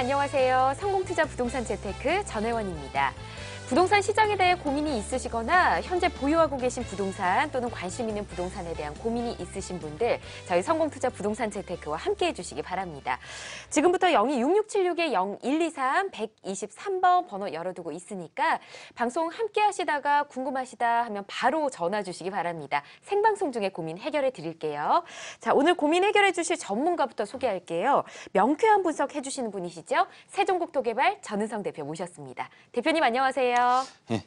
안녕하세요. 성공투자 부동산 재테크 전혜원입니다. 부동산 시장에 대해 고민이 있으시거나 현재 보유하고 계신 부동산 또는 관심 있는 부동산에 대한 고민이 있으신 분들 저희 성공투자 부동산 재테크와 함께해 주시기 바랍니다. 지금부터 026676-0123 123번 번호 열어두고 있으니까 방송 함께 하시다가 궁금하시다 하면 바로 전화 주시기 바랍니다. 생방송 중에 고민 해결해 드릴게요. 자 오늘 고민 해결해 주실 전문가부터 소개할게요. 명쾌한 분석해 주시는 분이시죠? 세종국토개발 전은성 대표 모셨습니다. 대표님 안녕하세요. 안녕하세요. 예.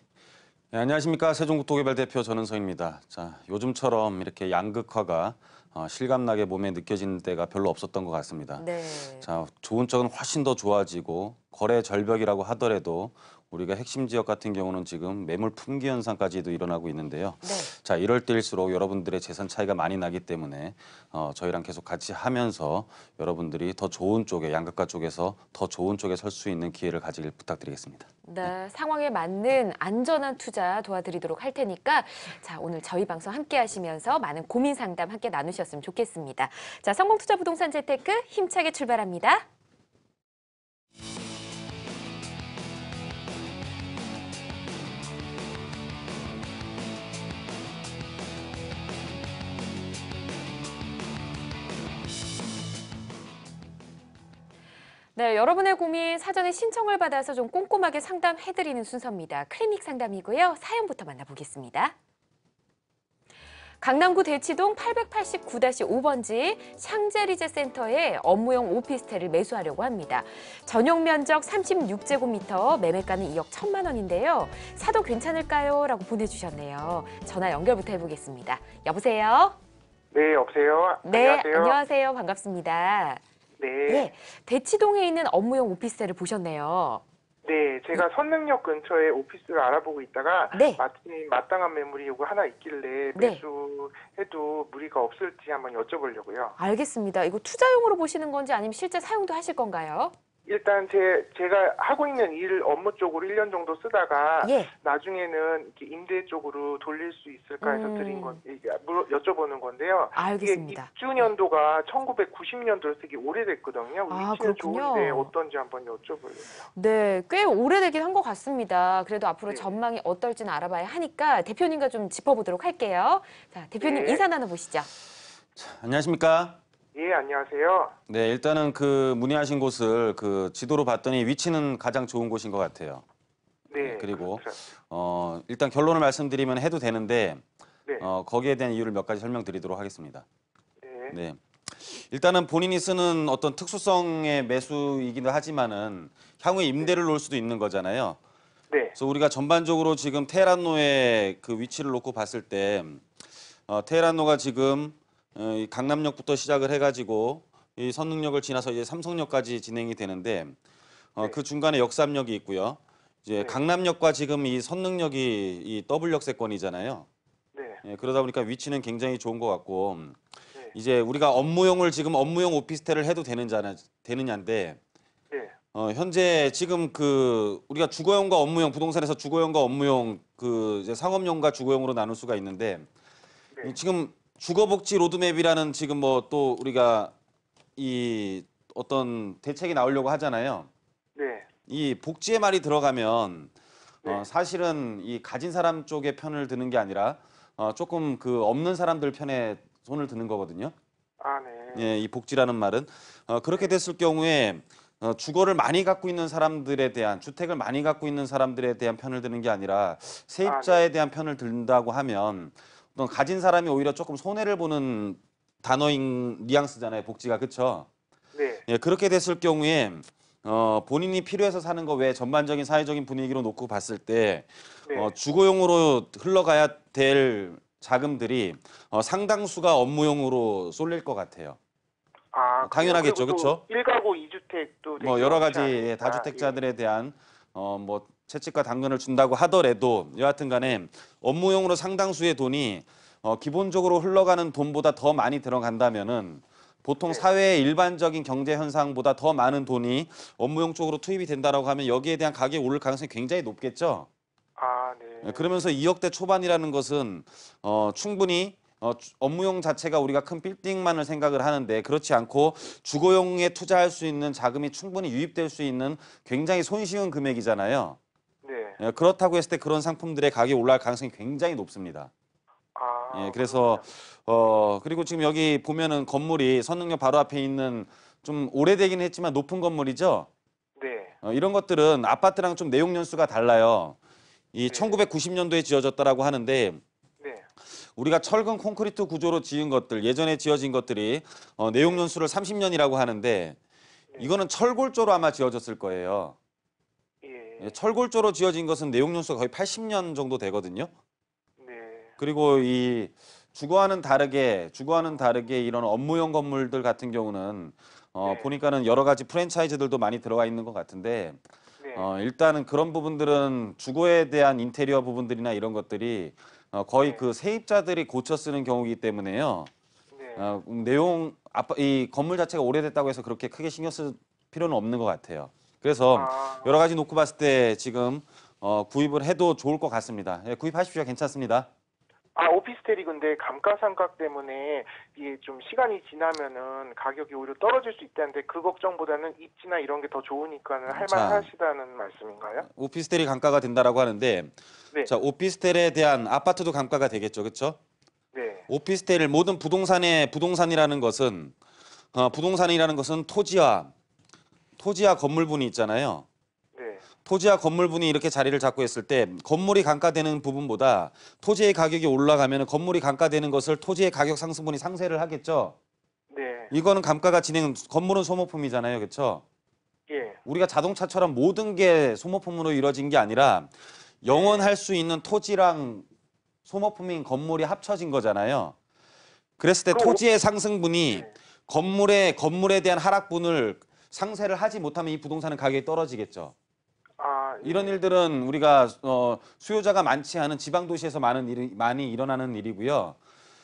네, 안녕하십니까 세종국토개발 대표 전은서입니다. 자 요즘처럼 이렇게 양극화가 어, 실감나게 몸에 느껴지는 때가 별로 없었던 것 같습니다. 네. 자 좋은 쪽은 훨씬 더 좋아지고 거래 절벽이라고 하더라도 우리가 핵심 지역 같은 경우는 지금 매물 품귀 현상까지도 일어나고 있는데요. 네. 자 이럴 때일수록 여러분들의 재산 차이가 많이 나기 때문에 어, 저희랑 계속 같이 하면서 여러분들이 더 좋은 쪽에 양극화 쪽에서 더 좋은 쪽에 설 수 있는 기회를 가지길 부탁드리겠습니다. 네, 네, 상황에 맞는 안전한 투자 도와드리도록 할 테니까 자 오늘 저희 방송 함께 하시면서 많은 고민 상담 함께 나누셨으면 좋겠습니다. 자 성공투자 부동산 재테크 힘차게 출발합니다. 네, 여러분의 고민 사전에 신청을 받아서 좀 꼼꼼하게 상담해드리는 순서입니다. 클리닉 상담이고요. 사연부터 만나보겠습니다. 강남구 대치동 889-5번지 샹젤리제 센터에 업무용 오피스텔을 매수하려고 합니다. 전용 면적 36제곱미터, 매매가는 2억 1천만 원인데요. 사도 괜찮을까요? 라고 보내주셨네요. 전화 연결부터 해보겠습니다. 여보세요? 네, 여보세요? 네, 안녕하세요. 안녕하세요. 반갑습니다. 네. 네. 대치동에 있는 업무용 오피스텔을 보셨네요. 네, 제가 네. 선릉역 근처에 오피스를 알아보고 있다가 네. 마침 마땅한 매물이 요거 하나 있길래 네. 매수해도 무리가 없을지 한번 여쭤보려고요. 알겠습니다. 이거 투자용으로 보시는 건지 아니면 실제 사용도 하실 건가요? 일단 제 제가 하고 있는 일 업무 쪽으로 1년 정도 쓰다가 예. 나중에는 이렇게 임대 쪽으로 돌릴 수 있을까 해서 음. 드린 건물 여쭤보는 건데요. 아, 알겠습니다. 이게 입주년도가 1990년도로 되게 오래됐거든요. 아, 그렇군 좋은데 어떤지 한번 여쭤보려요 네, 꽤 오래되긴 한 것 같습니다. 그래도 앞으로 네. 전망이 어떨지는 알아봐야 하니까 대표님과 좀 짚어보도록 할게요. 자, 대표님 네. 인사 나눠보시죠. 안녕하십니까? 예, 안녕하세요. 네, 일단은 그 문의하신 곳을 그 지도로 봤더니 위치는 가장 좋은 곳인 것 같아요. 네. 그리고 그렇죠. 어, 일단 결론을 말씀드리면 해도 되는데 네. 어, 거기에 대한 이유를 몇 가지 설명드리도록 하겠습니다. 네. 네. 일단은 본인이 쓰는 어떤 특수성의 매수이기도 하지만은 향후에 임대를 놓을 수도 있는 거잖아요. 네. 그래서 우리가 전반적으로 지금 테헤란로의 그 위치를 놓고 봤을 때 어, 테헤란로가 지금 어, 강남역부터 시작을 해가지고 이 선릉역을 지나서 이제 삼성역까지 진행이 되는데 어, 네. 그 중간에 역삼역이 있고요. 이제 네. 강남역과 지금 이 선릉역이 이 더블 역세권이잖아요. 네. 예, 그러다 보니까 위치는 굉장히 좋은 것 같고 네. 이제 우리가 업무용을 지금 업무용 오피스텔을 해도 되는지 되느냐인데 네. 어, 현재 지금 그 우리가 주거용과 업무용 부동산에서 주거용과 업무용 그 이제 상업용과 주거용으로 나눌 수가 있는데 네. 지금 주거복지 로드맵이라는 지금 뭐 또 우리가 이 어떤 대책이 나오려고 하잖아요. 네. 이 복지의 말이 들어가면 어, 네. 어, 사실은 이 가진 사람 쪽에 편을 드는 게 아니라 어, 조금 그 없는 사람들 편에 손을 드는 거거든요. 아, 네. 예, 이 복지라는 말은 어, 그렇게 됐을 경우에 어, 주거를 많이 갖고 있는 사람들에 대한 주택을 많이 갖고 있는 사람들에 대한 편을 드는 게 아니라 세입자에 아, 네. 대한 편을 든다고 하면 어떤 가진 사람이 오히려 조금 손해를 보는 단어인 뉘앙스잖아요. 복지가 그렇죠. 네. 예, 그렇게 됐을 경우에 어, 본인이 필요해서 사는 거 외에 전반적인 사회적인 분위기로 놓고 봤을 때 네. 어, 주거용으로 흘러가야 될 자금들이 어, 상당수가 업무용으로 쏠릴 것 같아요. 아, 어, 당연하겠죠, 그렇죠? 일가구 이주택도 뭐 여러 가지 다주택자들에 예. 대한 어, 뭐 채찍과 당근을 준다고 하더라도 여하튼 간에 업무용으로 상당수의 돈이 어, 기본적으로 흘러가는 돈보다 더 많이 들어간다면은 보통 네. 사회의 일반적인 경제 현상보다 더 많은 돈이 업무용 쪽으로 투입이 된다라고 하면 여기에 대한 가격이 오를 가능성이 굉장히 높겠죠. 아, 네. 네 그러면서 2억대 초반이라는 것은 어, 충분히 어, 업무용 자체가 우리가 큰 빌딩만을 생각을 하는데 그렇지 않고 주거용에 투자할 수 있는 자금이 충분히 유입될 수 있는 굉장히 손쉬운 금액이잖아요. 예, 그렇다고 했을 때 그런 상품들의 가격이 올라갈 가능성이 굉장히 높습니다. 아, 예, 그래서 어 그리고 지금 여기 보면은 건물이 선릉역 바로 앞에 있는 좀 오래되긴 했지만 높은 건물이죠. 네. 어, 이런 것들은 아파트랑 좀 내용 연수가 달라요. 이 네. 1990년도에 지어졌다라고 하는데 네. 우리가 철근 콘크리트 구조로 지은 것들 예전에 지어진 것들이 어, 내용 네. 연수를 30년이라고 하는데 네. 이거는 철골조로 아마 지어졌을 거예요. 예, 철골조로 지어진 것은 내용 연수가 거의 80년 정도 되거든요. 네. 그리고 이 주거와는 다르게 주거와는 다르게 이런 업무용 건물들 같은 경우는 어, 네. 보니까는 여러 가지 프랜차이즈들도 많이 들어가 있는 것 같은데 네. 어, 일단은 그런 부분들은 주거에 대한 인테리어 부분들이나 이런 것들이 어, 거의 네. 그 세입자들이 고쳐 쓰는 경우이기 때문에요. 네. 어, 음, 내용 아이 건물 자체가 오래됐다고 해서 그렇게 크게 신경 쓸 필요는 없는 것 같아요. 그래서 아... 여러 가지 놓고 봤을 때 지금 어, 구입을 해도 좋을 것 같습니다. 예, 구입하십시오. 괜찮습니다. 아 오피스텔이 근데 감가상각 때문에 이게 좀 시간이 지나면은 가격이 오히려 떨어질 수 있다는데 그 걱정보다는 입지나 이런 게 더 좋으니까는 할만하시다는 말씀인가요? 오피스텔이 감가가 된다라고 하는데 네. 자 오피스텔에 대한 아파트도 감가가 되겠죠, 그렇죠? 네. 오피스텔 모든 부동산의 부동산이라는 것은 어, 부동산이라는 것은 토지와 토지와 건물분이 있잖아요. 네. 토지와 건물분이 이렇게 자리를 잡고 있을 때 건물이 감가되는 부분보다 토지의 가격이 올라가면 건물이 감가되는 것을 토지의 가격 상승분이 상쇄를 하겠죠. 네. 이거는 감가가 진행 건물은 소모품이잖아요. 그렇죠? 예. 우리가 자동차처럼 모든 게 소모품으로 이루어진 게 아니라 네. 영원할 수 있는 토지랑 소모품인 건물이 합쳐진 거잖아요. 그랬을 때 토지의 상승분이 네. 건물에 건물에 대한 하락분을 상세를 하지 못하면 이 부동산은 가격이 떨어지겠죠. 아, 예. 이런 일들은 우리가 어, 수요자가 많지 않은 지방 도시에서 많은 일이 많이 일어나는 일이고요.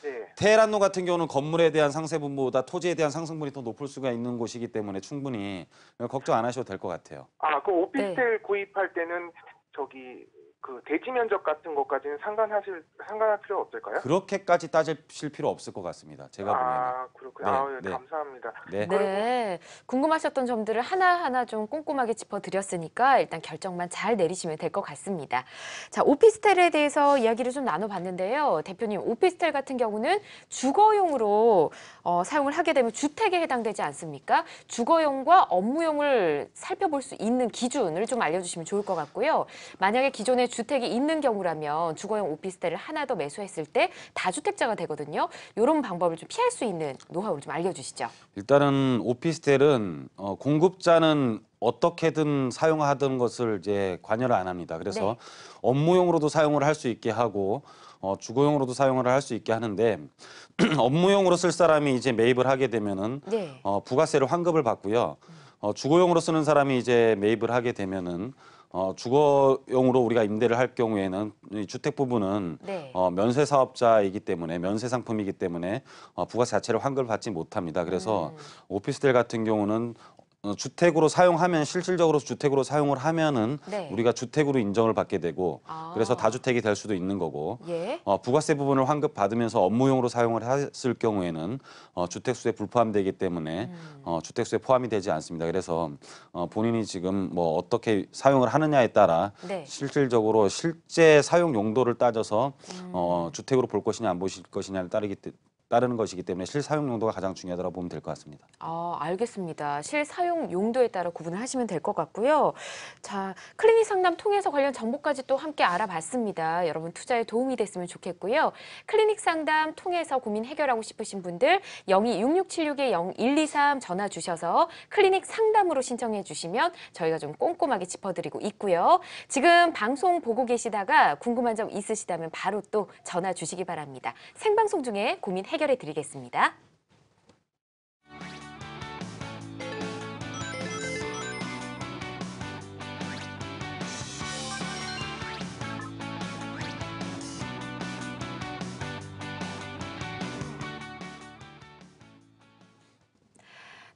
예. 테헤란로 같은 경우는 건물에 대한 상세분보다 토지에 대한 상승분이 더 높을 수가 있는 곳이기 때문에 충분히 걱정 안 하셔도 될 것 같아요. 아, 그 오피스텔 네. 구입할 때는 저기 그 대지 면적 같은 것까지는 상관하실 상관할 필요 없을까요? 그렇게까지 따질 필요 없을 것 같습니다. 제가 아, 보기에는. 아 그렇군요. 네, 아유, 예, 네. 감사합니다. 네. 네. 궁금하셨던 점들을 하나하나 좀 꼼꼼하게 짚어드렸으니까 일단 결정만 잘 내리시면 될 것 같습니다. 자, 오피스텔에 대해서 이야기를 좀 나눠봤는데요. 대표님, 오피스텔 같은 경우는 주거용으로 어, 사용을 하게 되면 주택에 해당되지 않습니까? 주거용과 업무용을 살펴볼 수 있는 기준을 좀 알려주시면 좋을 것 같고요. 만약에 기존에 주택이 있는 경우라면 주거용 오피스텔을 하나 더 매수했을 때 다주택자가 되거든요. 이런 방법을 좀 피할 수 있는 노하우를 좀 알려주시죠. 일단은 오피스텔은 어, 공급자는 어떻게든 사용하던 것을 이제 관여를 안 합니다. 그래서 네. 업무용으로도 사용을 할 수 있게 하고 어, 주거용으로도 사용을 할 수 있게 하는데 업무용으로 쓸 사람이 이제 매입을 하게 되면은 네. 어, 부가세를 환급을 받고요. 어, 주거용으로 쓰는 사람이 이제 매입을 하게 되면은 어, 주거용으로 우리가 임대를 할 경우에는 이 주택 부분은 네. 어, 면세 사업자이기 때문에 면세 상품이기 때문에 어, 부가세 자체를 환급을 받지 못합니다. 그래서 음. 오피스텔 같은 경우는 어, 주택으로 사용하면 실질적으로 주택으로 사용을 하면은 네. 우리가 주택으로 인정을 받게 되고 아. 그래서 다주택이 될 수도 있는 거고 예. 어, 부가세 부분을 환급 받으면서 업무용으로 사용을 했을 경우에는 어, 주택수에 불포함되기 때문에 음. 어, 주택수에 포함이 되지 않습니다. 그래서 어, 본인이 지금 뭐 어떻게 사용을 하느냐에 따라 네. 실질적으로 실제 사용 용도를 따져서 음. 어, 주택으로 볼 것이냐 안 보실 것이냐를 따르기 때문에 따르는 것이기 때문에 실사용 용도가 가장 중요하다고 보면 될 것 같습니다. 아, 알겠습니다. 실사용 용도에 따라 구분을 하시면 될 것 같고요. 자, 클리닉 상담 통해서 관련 정보까지 또 함께 알아봤습니다. 여러분 투자에 도움이 됐으면 좋겠고요. 클리닉 상담 통해서 고민 해결하고 싶으신 분들 02-6676-0123 전화 주셔서 클리닉 상담으로 신청해 주시면 저희가 좀 꼼꼼하게 짚어드리고 있고요. 지금 방송 보고 계시다가 궁금한 점 있으시다면 바로 또 전화 주시기 바랍니다. 생방송 중에 고민 해결 해결해 드리겠습니다.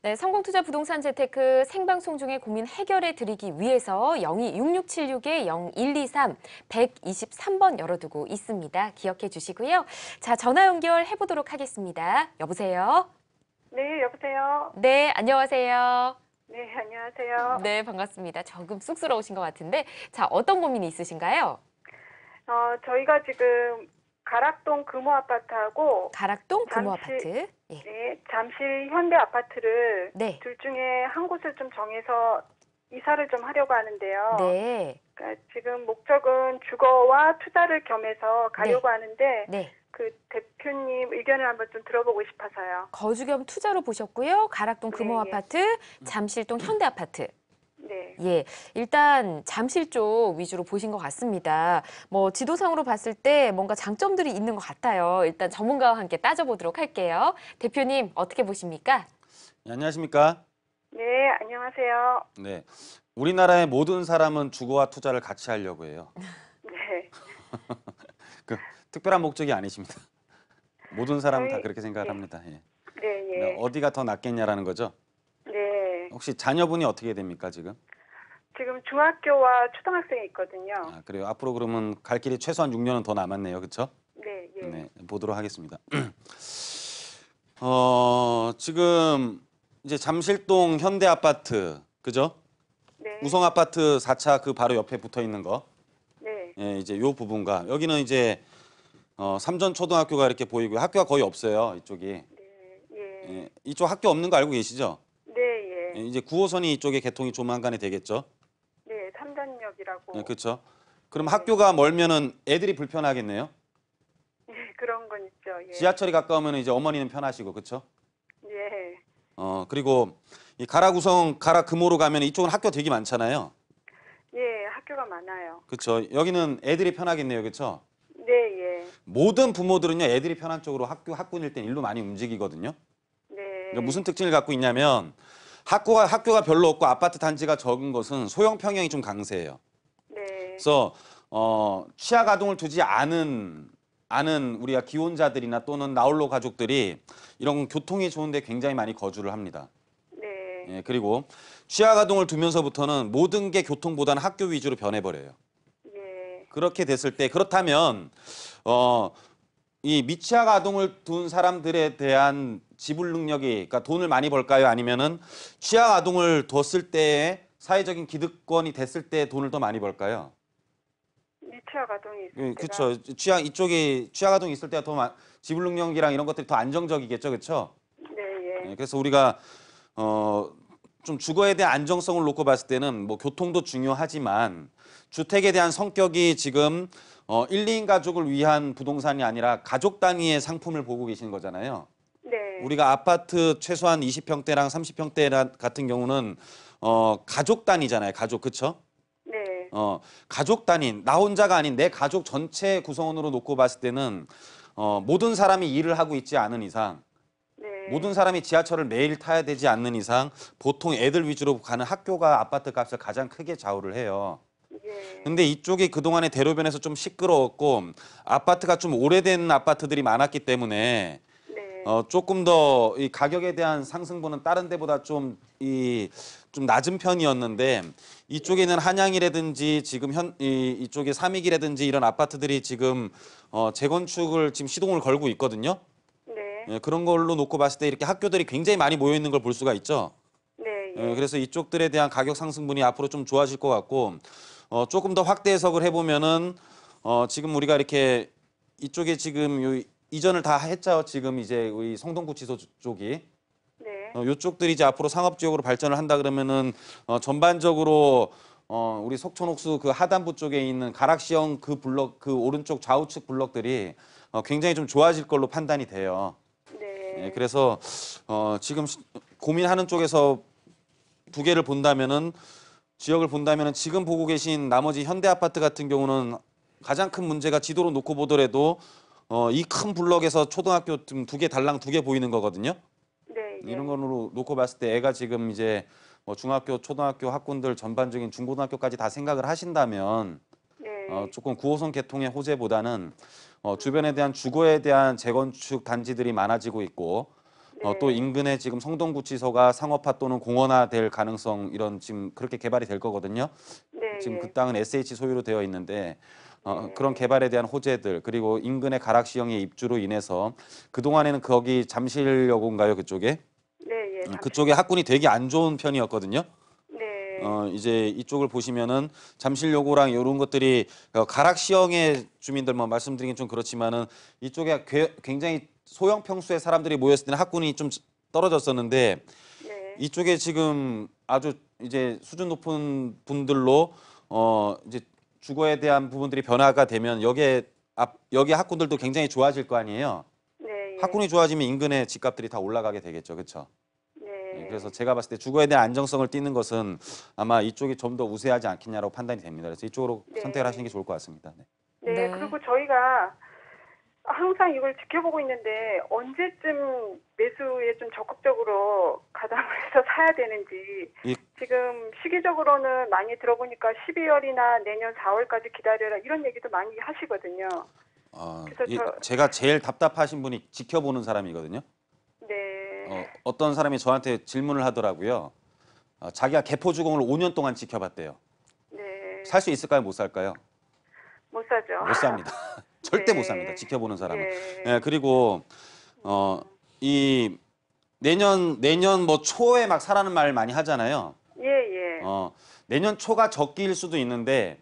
네, 성공투자 부동산 재테크 생방송 중에 고민 해결해 드리기 위해서 02-6676-0123, 123번 열어두고 있습니다. 기억해 주시고요. 자, 전화 연결해 보도록 하겠습니다. 여보세요? 네, 여보세요? 네, 안녕하세요. 네, 안녕하세요. 네, 반갑습니다. 조금 쑥스러우신 것 같은데, 자, 어떤 고민이 있으신가요? 어, 저희가 지금 가락동 금호 아파트하고 가락동 금호 잠시- 아파트. 예. 네, 잠실 현대 아파트를 네. 둘 중에 한 곳을 좀 정해서 이사를 좀 하려고 하는데요. 네. 그러니까 지금 목적은 주거와 투자를 겸해서 가려고 네. 하는데 네. 그 대표님 의견을 한번 좀 들어보고 싶어서요. 거주 겸 투자로 보셨고요. 가락동 네, 금호 네, 아파트, 잠실동 현대 아파트. 네. 예, 일단 잠실 쪽 위주로 보신 것 같습니다. 뭐 지도상으로 봤을 때 뭔가 장점들이 있는 것 같아요. 일단 전문가와 함께 따져보도록 할게요. 대표님 어떻게 보십니까? 네, 안녕하십니까? 네, 안녕하세요. 네, 우리나라의 모든 사람은 주거와 투자를 같이 하려고 해요. 네. 그, 특별한 목적이 아니십니다. 모든 사람은 다 그렇게 생각합니다. 네. 예. 네, 예. 네, 어디가 더 낫겠냐라는 거죠? 혹시 자녀분이 어떻게 됩니까 지금? 지금 중학교와 초등학생이 있거든요. 아, 그래요. 앞으로 그러면 갈 길이 최소한 6년은 더 남았네요. 그렇죠? 네, 예. 네, 보도록 하겠습니다. 어, 지금 이제 잠실동 현대 아파트 그죠? 네. 우성 아파트 4차 그 바로 옆에 붙어 있는 거. 네. 예, 이제 요 부분과 여기는 이제 어, 삼전 초등학교가 이렇게 보이고 학교가 거의 없어요. 이쪽이. 네. 예. 예, 이쪽 학교 없는 거 알고 계시죠? 네. 이제 9호선이 이쪽에 개통이 조만간에 되겠죠? 예, 예, 네, 삼전역이라고. 네, 그렇죠. 그럼 학교가 멀면은 애들이 불편하겠네요. 예, 그런 건 있죠. 예. 지하철이 가까우면 이제 어머니는 편하시고 그렇죠? 예. 어 그리고 이 가라구성 가라금호로 가면 이쪽은 학교 되게 많잖아요. 예, 학교가 많아요. 그렇죠. 여기는 애들이 편하겠네요, 그렇죠? 네, 예. 모든 부모들은요, 애들이 편한 쪽으로 학교 학군일 땐 일로 많이 움직이거든요. 네. 그러니까 무슨 특징을 갖고 있냐면 학교가 학교가 별로 없고 아파트 단지가 적은 것은 소형 평형이 좀 강세예요. 네. 그래서 어, 취약 아동을 두지 않은 않은 우리가 기혼자들이나 또는 나홀로 가족들이 이런 교통이 좋은데 굉장히 많이 거주를 합니다. 네. 예, 그리고 취약 아동을 두면서부터는 모든 게 교통보다는 학교 위주로 변해버려요. 네. 그렇게 됐을 때 그렇다면 어, 이 미취학 아동을 둔 사람들에 대한 지불 능력이 그러니까 돈을 많이 벌까요? 아니면은 취약 아동을 뒀을 때 사회적인 기득권이 됐을 때 돈을 더 많이 벌까요? 취약 아동이 있을 예, 그렇죠. 취약 이쪽이 취약 아동이 있을 때가 더 많, 지불 능력이랑 이런 것들이 더 안정적이겠죠, 그렇죠? 네, 예. 예, 그래서 우리가 어, 좀 주거에 대한 안정성을 놓고 봤을 때는 뭐 교통도 중요하지만 주택에 대한 성격이 지금 어, 1, 2인 가족을 위한 부동산이 아니라 가족 단위의 상품을 보고 계신 거잖아요. 네. 우리가 아파트 최소한 20평대랑 30평대 같은 경우는 어, 가족 단위잖아요. 가족 그쵸? 네. 어, 가족 단위 나 혼자가 아닌 내 가족 전체 구성원으로 놓고 봤을 때는 어, 모든 사람이 일을 하고 있지 않은 이상 네. 모든 사람이 지하철을 매일 타야 되지 않는 이상 보통 애들 위주로 가는 학교가 아파트 값을 가장 크게 좌우를 해요. 그런데 예. 이쪽이 그동안에 대로변에서 좀 시끄러웠고 아파트가 좀 오래된 아파트들이 많았기 때문에 어, 조금 더 이 가격에 대한 상승분은 다른 데보다 좀 이 좀 낮은 편이었는데 이쪽에는 한양이라든지 지금 현 이, 이쪽에 삼익이라든지 이런 아파트들이 지금 어, 재건축을 지금 시동을 걸고 있거든요. 네. 예, 그런 걸로 놓고 봤을 때 이렇게 학교들이 굉장히 많이 모여 있는 걸 볼 수가 있죠. 네. 예. 예, 그래서 이쪽들에 대한 가격 상승분이 앞으로 좀 좋아질 것 같고 어, 조금 더 확대 해석을 해보면은 어, 지금 우리가 이렇게 이쪽에 지금 요 이전을 다 했죠. 지금 이제 우리 성동구치소 쪽이. 네. 어, 요쪽들이 이제 앞으로 상업지역으로 발전을 한다 그러면은 어, 전반적으로 어, 우리 석촌옥수 그 하단부 쪽에 있는 가락시형 그 블럭 그 오른쪽 좌우측 블럭들이 어, 굉장히 좀 좋아질 걸로 판단이 돼요. 네. 예, 그래서 어, 지금 시, 고민하는 쪽에서 두 개를 본다면은 지역을 본다면은 지금 보고 계신 나머지 현대 아파트 같은 경우는 가장 큰 문제가 지도로 놓고 보더라도 어, 이 큰 블럭에서 초등학교 두 개 달랑 두 개 보이는 거거든요. 네. 네. 이런 걸로 놓고 봤을 때 애가 지금 이제 뭐 중학교, 초등학교 학군들 전반적인 중고등학교까지 다 생각을 하신다면 네. 어, 조금 구호선 개통의 호재보다는 어, 주변에 대한 주거에 대한 재건축 단지들이 많아지고 있고 네. 어, 또 네. 인근에 지금 성동구치소가 상업화 또는 공원화될 가능성 이런 지금 그렇게 개발이 될 거거든요. 네. 지금 예. 그 땅은 SH 소유로 되어 있는데 어, 그런 개발에 대한 호재들 그리고 인근의 가락시형의 입주로 인해서 그동안에는 거기 잠실여고인가요 그쪽에 네, 예. 음, 그쪽에 학군이 되게 안 좋은 편이었거든요. 네. 어, 이제 이쪽을 보시면은 잠실여고랑 이런 것들이 어, 가락시형의 주민들 만 뭐 말씀드리긴 좀 그렇지만은 이쪽에 괴- 굉장히 소형 평수의 사람들이 모였을 때는 학군이 좀 떨어졌었는데 네. 이쪽에 지금 아주 이제 수준 높은 분들로 어 이제 주거에 대한 부분들이 변화가 되면 여기에 앞, 여기 학군들도 굉장히 좋아질 거 아니에요. 네. 예. 학군이 좋아지면 인근의 집값들이 다 올라가게 되겠죠, 그렇죠? 네. 예, 그래서 제가 봤을 때 주거에 대한 안정성을 띠는 것은 아마 이쪽이 좀 더 우세하지 않겠냐라고 판단이 됩니다. 그래서 이쪽으로 네. 선택을 하시는 게 좋을 것 같습니다. 네. 네. 네. 그리고 저희가 항상 이걸 지켜보고 있는데 언제쯤 매수에 좀 적극적으로 가담을 해서 사야 되는지 예. 지금 시기적으로는 많이 들어보니까 12월이나 내년 4월까지 기다려라 이런 얘기도 많이 하시거든요. 아, 그래서 예, 저- 제가 제일 답답하신 분이 지켜보는 사람이거든요. 네. 어, 어떤 사람이 저한테 질문을 하더라고요. 어, 자기가 개포주공을 5년 동안 지켜봤대요. 네. 살 수 있을까요? 못 살까요? 못 사죠. 못 삽니다. 절대 네. 못 삽니다. 지켜보는 사람은. 네. 예, 그리고 어 이 내년 내년 뭐 초에 막 사라는 말 많이 하잖아요. 예, 예. 어 내년 초가 적기일 수도 있는데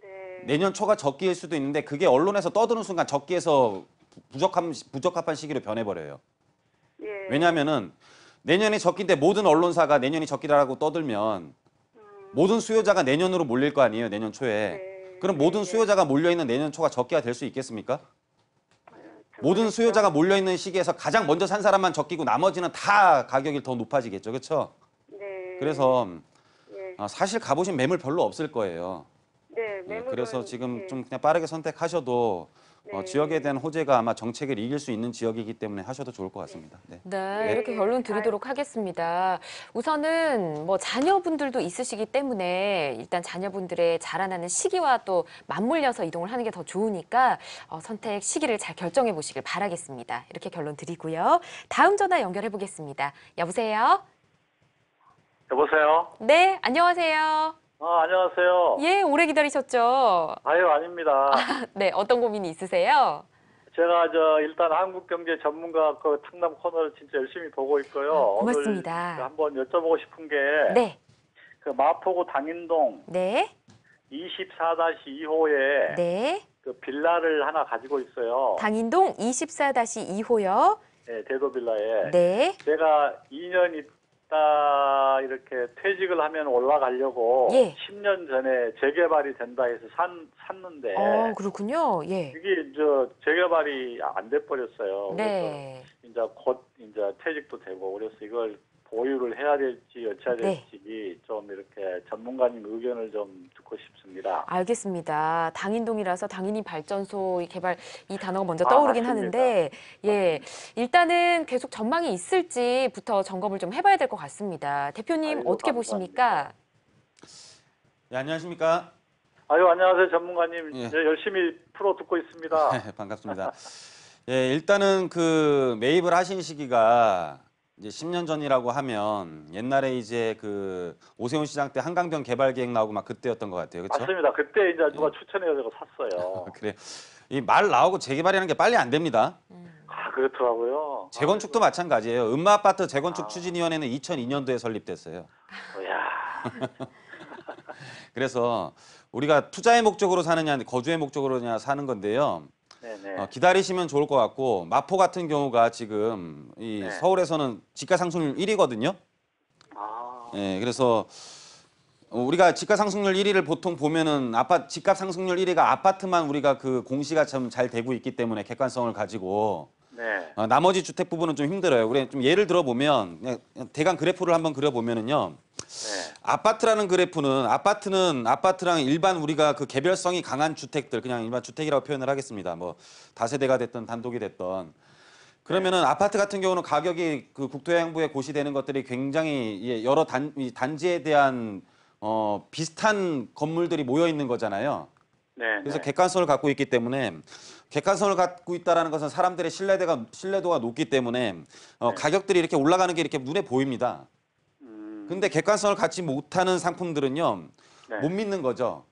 네. 내년 초가 적기일 수도 있는데 그게 언론에서 떠드는 순간 적기에서 부적합 부적합한 시기로 변해 버려요. 예. 왜냐면은 하 내년이 적기인데 모든 언론사가 내년이 적기라고 떠들면 음. 모든 수요자가 내년으로 몰릴 거 아니에요, 내년 초에. 네. 그럼 모든 수요자가 몰려있는 내년 초가 적기가 될 수 있겠습니까? 모든 수요자가 몰려있는 시기에서 가장 먼저 산 사람만 적기고 나머지는 다 가격이 더 높아지겠죠. 그렇죠? 그래서 예. 아, 사실 가보신 매물 별로 없을 거예요. 네, 예, 매물은, 그래서 지금 예. 좀 그냥 빠르게 선택하셔도 어, 네. 어, 지역에 대한 호재가 아마 정책을 이길 수 있는 지역이기 때문에 하셔도 좋을 것 같습니다. 네. 네, 네. 이렇게 결론 드리도록 아, 예. 하겠습니다. 우선은 뭐 자녀분들도 있으시기 때문에 일단 자녀분들의 자라나는 시기와 또 맞물려서 이동을 하는 게 더 좋으니까 어, 선택 시기를 잘 결정해 보시길 바라겠습니다. 이렇게 결론 드리고요. 다음 전화 연결해 보겠습니다. 여보세요? 여보세요? 네, 안녕하세요. 아, 안녕하세요. 예, 오래 기다리셨죠? 아유, 아닙니다. 아, 네, 어떤 고민이 있으세요? 제가 저 일단 한국 경제 전문가 그 탕남 코너를 진짜 열심히 보고 있고요. 아, 고맙습니다. 오늘 그 한번 여쭤보고 싶은 게 네, 그 마포구 당인동 네, 24-2호에 네. 그 빌라를 하나 가지고 있어요. 당인동 24-2호요. 예, 대도 빌라에. 네, 제가 2년 있- 딱 이렇게 퇴직을 하면 올라가려고 예. 10년 전에 재개발이 된다 해서 산, 샀는데 어, 그렇군요. 예. 이게 저 재개발이 안돼 버렸어요. 네. 그래서 이제 곧 이제 퇴직도 되고 그래서 이걸 보유를 해야 될지 여차야 네. 될지 네. 좀 이렇게 전문가님 의견을 좀 듣고 싶습니다. 알겠습니다. 당인동이라서 당인이 발전소 개발 이 단어가 먼저 아, 떠오르긴 아, 하는데 예 일단은 계속 전망이 있을지부터 점검을 좀 해봐야 될 것 같습니다. 대표님 아이고, 어떻게 감사합니다. 보십니까? 예, 안녕하십니까? 아유 안녕하세요 전문가님 예. 네, 열심히 프로 듣고 있습니다. 반갑습니다. 예 일단은 그 매입을 하신 시기가 이제 10년 전이라고 하면 옛날에 이제 그 오세훈 시장 때 한강변 개발 계획 나오고 막 그때였던 것 같아요. 그렇 맞습니다. 그때 이제 예. 누가 추천해가지고 샀어요. 아, 그래. 이 말 나오고 재개발이라는 게 빨리 안 됩니다. 아 그렇더라고요. 재건축도 마찬가지예요. 음마 아파트 재건축 추진위원회는 2002년도에 설립됐어요. 아, 야 그래서 우리가 투자의 목적으로 사느냐 거주의 목적으로냐 사는 건데요. 어, 기다리시면 좋을 것 같고 마포 같은 경우가 지금 이 네. 서울에서는 집가 상승률 1위거든요. 아, 예, 그래서 어, 우리가 집가 상승률 1위를 보통 보면은 아파 집값 상승률 1위가 아파트만 우리가 그 공시가 참잘 되고 있기 때문에 객관성을 가지고 네. 어, 나머지 주택 부분은 좀 힘들어요. 우리 좀 예를 들어보면 그냥 대강 그래프를 한번 그려보면은요. 네. 아파트라는 그래프는 아파트는 아파트랑 일반 우리가 그 개별성이 강한 주택들 그냥 일반 주택이라고 표현을 하겠습니다. 뭐 다세대가 됐던 단독이 됐던 그러면은 네. 아파트 같은 경우는 가격이 그 국토해양부에 고시되는 것들이 굉장히 여러 단, 단지에 대한 어, 비슷한 건물들이 모여 있는 거잖아요. 네, 그래서 네. 객관성을 갖고 있기 때문에 객관성을 갖고 있다는 것은 사람들의 신뢰도가, 신뢰도가 높기 때문에 어, 네. 가격들이 이렇게 올라가는 게 이렇게 눈에 보입니다. 음... 근데 객관성을 갖지 못하는 상품들은요. 네. 못 믿는 거죠.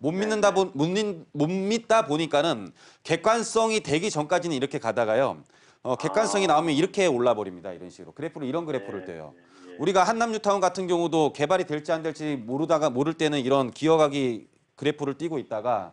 못 네, 믿는다 보, 네. 못, 믿, 못 믿다 보니까는 객관성이 되기 전까지는 이렇게 가다가요. 어, 객관성이 아... 나오면 이렇게 올라 버립니다. 이런 식으로. 그래프를 이런 그래프를 네, 떼요. 우리가 한남뉴타운 같은 경우도 개발이 될지 안 될지 모르다가 모를 때는 이런 기어가기 그래프를 띄고 있다가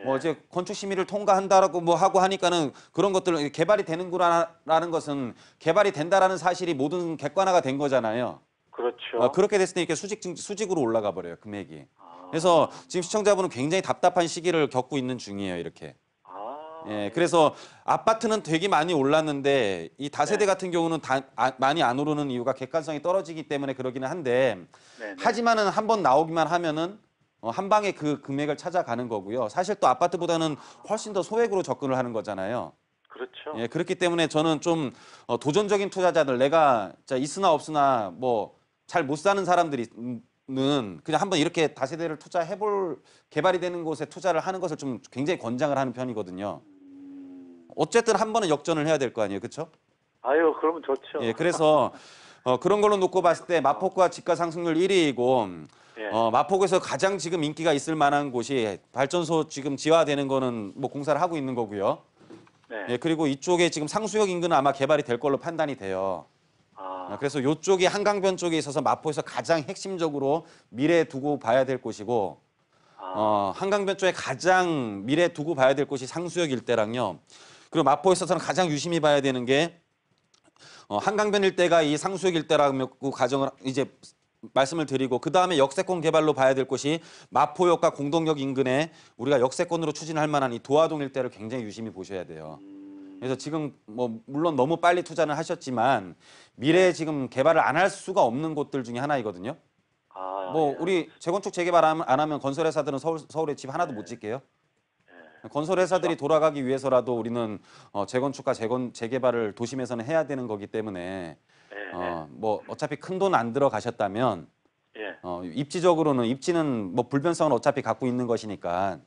예. 뭐 이제 건축 심의를 통과한다라고 뭐 하고 하니까는 그런 것들 개발이 되는구나라는 것은 개발이 된다라는 사실이 모든 객관화가 된 거잖아요. 그렇죠. 어, 그렇게 됐으니 이렇게 수직 수직으로 올라가 버려요 금액이. 아... 그래서 지금 시청자분은 굉장히 답답한 시기를 겪고 있는 중이에요 이렇게. 아... 예, 그래서 아파트는 되게 많이 올랐는데 이 다세대 네. 같은 경우는 다, 아, 많이 안 오르는 이유가 객관성이 떨어지기 때문에 그러기는 한데 네, 네. 하지만은 한번 나오기만 하면은 어, 한 방에 그 금액을 찾아가는 거고요. 사실 또 아파트보다는 훨씬 더 소액으로 접근을 하는 거잖아요. 그렇죠. 예, 그렇기 때문에 저는 좀 어, 도전적인 투자자들 내가 있으나 없으나 뭐 잘 못 사는 사람들이는 그냥 한번 이렇게 다세대를 투자해 볼 개발이 되는 곳에 투자를 하는 것을 좀 굉장히 권장을 하는 편이거든요. 어쨌든 한 번은 역전을 해야 될 거 아니에요. 그렇죠? 아유, 그러면 좋죠. 예, 그래서 어, 그런 걸로 놓고 봤을 때 마포구가 집가 상승률 1위이고 예. 어, 마포구에서 가장 지금 인기가 있을 만한 곳이 발전소 지금 지화되는 거는 뭐 공사를 하고 있는 거고요. 네. 예, 그리고 이쪽에 지금 상수역 인근은 아마 개발이 될 걸로 판단이 돼요. 아. 어, 그래서 이쪽이 한강변 쪽에 있어서 마포에서 가장 핵심적으로 미래에 두고 봐야 될 곳이고 아. 어, 한강변 쪽에 가장 미래에 두고 봐야 될 곳이 상수역 일대랑요. 그리고 마포에 있어서는 가장 유심히 봐야 되는 게 어, 한강변 일대가 이 상수역 일대라고 가정을 이제 말씀을 드리고 그다음에 역세권 개발로 봐야 될 곳이 마포역과 공동역 인근에 우리가 역세권으로 추진할 만한 이 도화동 일대를 굉장히 유심히 보셔야 돼요. 그래서 지금 뭐 물론 너무 빨리 투자는 하셨지만 미래에 네. 지금 개발을 안 할 수가 없는 곳들 중에 하나이거든요. 아, 뭐 예. 우리 재건축 재개발 안 하면 건설회사들은 서울, 서울에 집 하나도 네. 못 짓게요. 건설회사들이 돌아가기 위해서라도 우리는 어, 재건축과 재건, 재개발을 도심에서는 해야 되는 거기 때문에 예, 예. 어, 뭐 어차피 큰 돈 안 들어가셨다면 예. 어, 입지적으로는 입지는 뭐 불변성은 어차피 갖고 있는 것이니까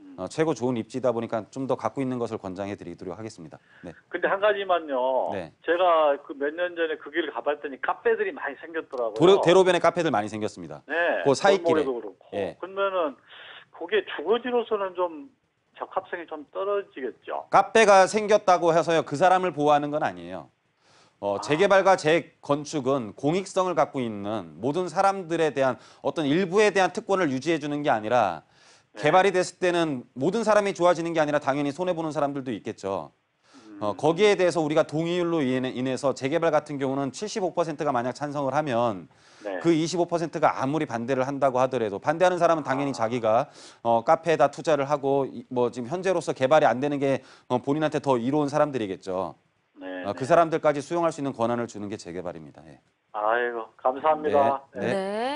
음. 어, 최고 좋은 입지다 보니까 좀 더 갖고 있는 것을 권장해 드리도록 하겠습니다. 네. 근데 한 가지만요. 네. 제가 그 몇 년 전에 그 길을 가봤더니 카페들이 많이 생겼더라고요. 도로, 대로변에 카페들 많이 생겼습니다. 네. 그 사이길에. 그렇고. 예. 그러면은 그게 주거지로서는 좀 적합성이 좀 떨어지겠죠. 카페가 생겼다고 해서요. 그 사람을 보호하는 건 아니에요. 어, 아. 재개발과 재건축은 공익성을 갖고 있는 모든 사람들에 대한 어떤 일부에 대한 특권을 유지해 주는 게 아니라 네. 개발이 됐을 때는 모든 사람이 좋아지는 게 아니라 당연히 손해보는 사람들도 있겠죠. 어, 거기에 대해서 우리가 동의율로 인해서 재개발 같은 경우는 75%가 만약 찬성을 하면 네. 그 25%가 아무리 반대를 한다고 하더라도 반대하는 사람은 당연히 아. 자기가 어, 카페에다 투자를 하고 뭐 지금 현재로서 개발이 안 되는 게 어, 본인한테 더 이로운 사람들이겠죠. 네. 어, 그 네. 사람들까지 수용할 수 있는 권한을 주는 게 재개발입니다. 예. 아이고, 감사합니다. 네. 네.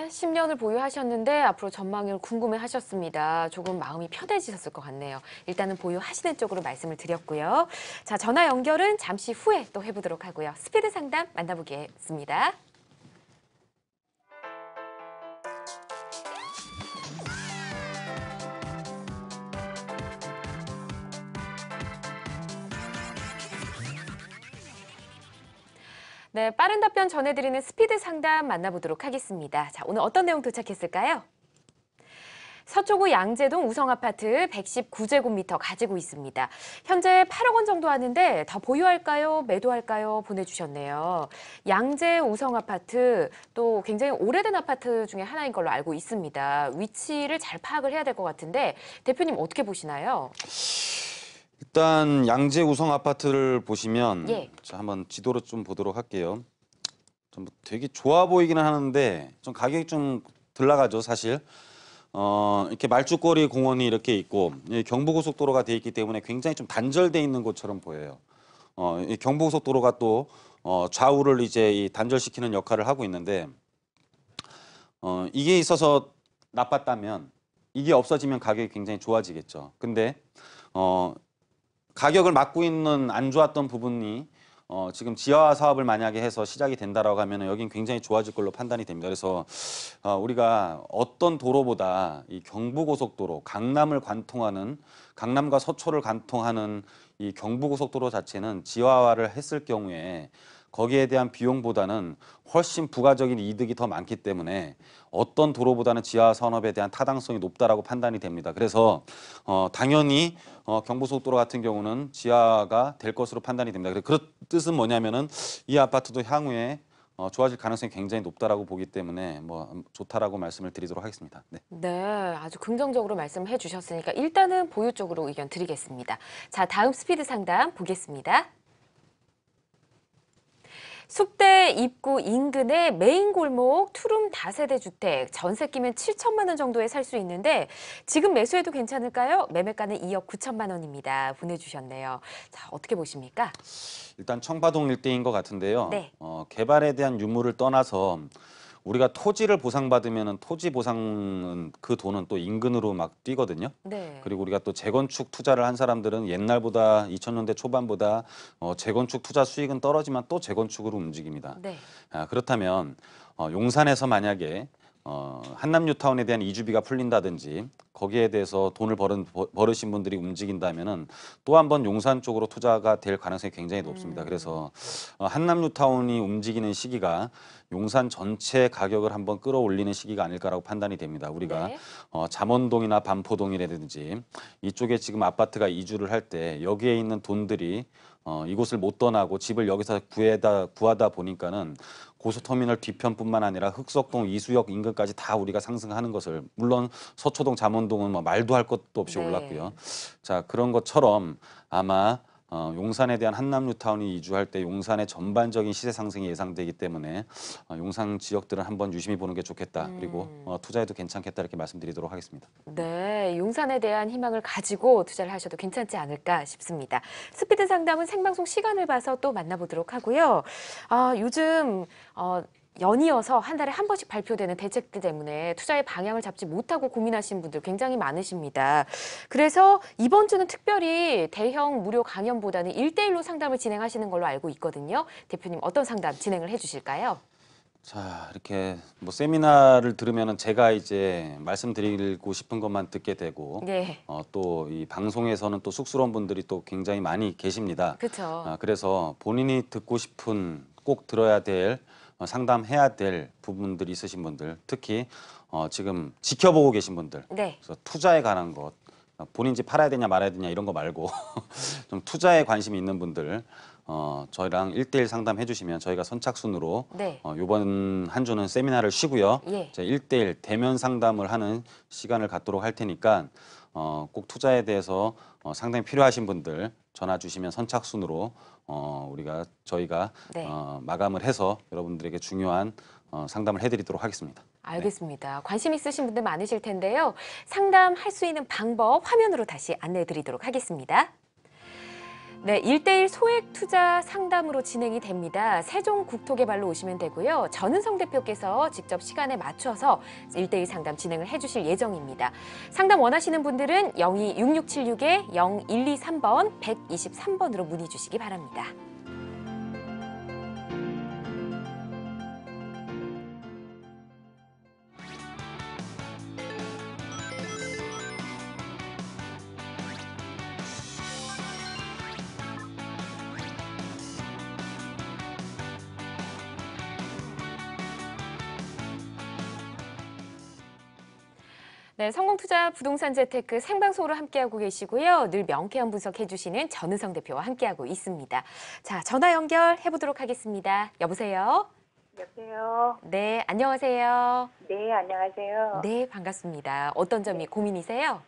네, 10년을 보유하셨는데 앞으로 전망을 궁금해 하셨습니다. 조금 마음이 편해지셨을 것 같네요. 일단은 보유하시는 쪽으로 말씀을 드렸고요. 자, 전화 연결은 잠시 후에 또 해보도록 하고요. 스피드 상담 만나보겠습니다. 네, 빠른 답변 전해드리는 스피드 상담 만나보도록 하겠습니다. 자, 오늘 어떤 내용 도착했을까요? 서초구 양재동 우성아파트 119제곱미터 가지고 있습니다. 현재 8억 원 정도 하는데 더 보유할까요? 매도할까요? 보내주셨네요. 양재 우성아파트 또 굉장히 오래된 아파트 중에 하나인 걸로 알고 있습니다. 위치를 잘 파악을 해야 될 것 같은데 대표님 어떻게 보시나요? 일단 양재 우성 아파트를 보시면 예. 한번 지도를좀 보도록 할게요. 좀 되게 좋아 보이기는 하는데 좀 가격이 좀덜나가죠 사실. 어, 이렇게 말죽거리 공원이 이렇게 있고 예, 경부고속도로가 돼 있기 때문에 굉장히 좀 단절돼 있는 것처럼 보여요. 어, 이 경부고속도로가 또 어, 좌우를 이제 이 단절시키는 역할을 하고 있는데 어, 이게 있어서 나빴다면 이게 없어지면 가격이 굉장히 좋아지겠죠. 근데 어, 가격을 맞고 있는 안 좋았던 부분이 어, 지금 지하화 사업을 만약에 해서 시작이 된다라고 하면 여긴 굉장히 좋아질 걸로 판단이 됩니다. 그래서 어, 우리가 어떤 도로보다 이 경부고속도로 강남을 관통하는 강남과 서초를 관통하는 이 경부고속도로 자체는 지하화를 했을 경우에 거기에 대한 비용보다는 훨씬 부가적인 이득이 더 많기 때문에 어떤 도로보다는 지하 산업에 대한 타당성이 높다라고 판단이 됩니다. 그래서 어, 당연히 어, 경부속도로 같은 경우는 지하가 될 것으로 판단이 됩니다. 그래서 그 뜻은 뭐냐면은 이 아파트도 향후에 어, 좋아질 가능성이 굉장히 높다라고 보기 때문에 뭐 음, 좋다라고 말씀을 드리도록 하겠습니다. 네. 네, 아주 긍정적으로 말씀해 주셨으니까 일단은 보유 쪽으로 의견 드리겠습니다. 자, 다음 스피드 상담 보겠습니다. 숙대 입구 인근의 메인 골목 투룸 다세대 주택 전세 끼면 7천만 원 정도에 살 수 있는데 지금 매수해도 괜찮을까요? 매매가는 2억 9천만 원입니다. 보내주셨네요. 자 어떻게 보십니까? 일단 청바동 일대인 것 같은데요. 네. 어, 개발에 대한 유무를 떠나서 우리가 토지를 보상받으면 토지 보상은 그 돈은 또 인근으로 막 뛰거든요. 네. 그리고 우리가 또 재건축 투자를 한 사람들은 옛날보다 2000년대 초반보다 어, 재건축 투자 수익은 떨어지만 또 재건축으로 움직입니다. 네. 아, 그렇다면 어, 용산에서 만약에 어, 한남뉴타운에 대한 이주비가 풀린다든지 거기에 대해서 돈을 버는, 버으신 분들이 움직인다면은 또 한 번 용산 쪽으로 투자가 될 가능성이 굉장히 높습니다. 음. 그래서 어, 한남뉴타운이 움직이는 시기가 용산 전체 가격을 한 번 끌어올리는 시기가 아닐까라고 판단이 됩니다. 우리가 네. 어, 잠원동이나 반포동이라든지 이쪽에 지금 아파트가 이주를 할 때 여기에 있는 돈들이 어, 이곳을 못 떠나고 집을 여기서 구해다, 구하다 보니까는 고속터미널 뒤편뿐만 아니라 흑석동 이수역 인근까지 다 우리가 상승하는 것을 물론 서초동 잠원동은 뭐 말도 할 것도 없이 네. 올랐고요. 자 그런 것처럼 아마 어, 용산에 대한 한남뉴타운이 이주할 때 용산의 전반적인 시세 상승이 예상되기 때문에 어, 용산 지역들은 한번 유심히 보는 게 좋겠다. 음. 그리고 어, 투자해도 괜찮겠다 이렇게 말씀드리도록 하겠습니다. 네, 용산에 대한 희망을 가지고 투자를 하셔도 괜찮지 않을까 싶습니다. 스피드 상담은 생방송 시간을 봐서 또 만나보도록 하고요. 아, 요즘 어, 연이어서 한 달에 한 번씩 발표되는 대책들 때문에 투자의 방향을 잡지 못하고 고민하신 분들 굉장히 많으십니다. 그래서 이번 주는 특별히 대형 무료 강연보다는 일대일로 상담을 진행하시는 걸로 알고 있거든요. 대표님 어떤 상담 진행을 해주실까요? 자 이렇게 뭐 세미나를 들으면은 제가 이제 말씀드리고 싶은 것만 듣게 되고 네. 어, 또이 방송에서는 또 쑥스러운 분들이 또 굉장히 많이 계십니다. 그렇죠. 아, 그래서 본인이 듣고 싶은 꼭 들어야 될 어, 상담해야 될 부분들이 있으신 분들 특히 어, 지금 지켜보고 계신 분들 네. 그래서 투자에 관한 것 어, 본인 집 팔아야 되냐 말아야 되냐 이런 거 말고 좀 투자에 관심이 있는 분들 어, 저희랑 1대1 상담해 주시면 저희가 선착순으로 네. 어, 요번 한 주는 세미나를 쉬고요. 예. 제대1 대면 상담을 하는 시간을 갖도록 할 테니까 어, 꼭 투자에 대해서 어, 상당히 필요하신 분들 전화 주시면 선착순으로 어, 우리가 저희가 네. 어, 마감을 해서 여러분들에게 중요한 어, 상담을 해드리도록 하겠습니다. 알겠습니다. 관심 있으신 분들 많으실 텐데요. 상담할 수 있는 방법 화면으로 다시 안내해 드리도록 하겠습니다. 네, 일대일 소액 투자 상담으로 진행이 됩니다. 세종 국토개발로 오시면 되고요. 전은성 대표께서 직접 시간에 맞춰서 일대일 상담 진행을 해주실 예정입니다. 상담 원하시는 분들은 02-6676-0123번, 123번으로 문의 주시기 바랍니다. 네, 성공투자 부동산 재테크 생방송으로 함께하고 계시고요. 늘 명쾌한 분석해 주시는 전은성 대표와 함께하고 있습니다. 자, 전화 연결해 보도록 하겠습니다. 여보세요? 여보세요. 네, 안녕하세요. 네, 안녕하세요. 네, 반갑습니다. 어떤 점이 네. 고민이세요?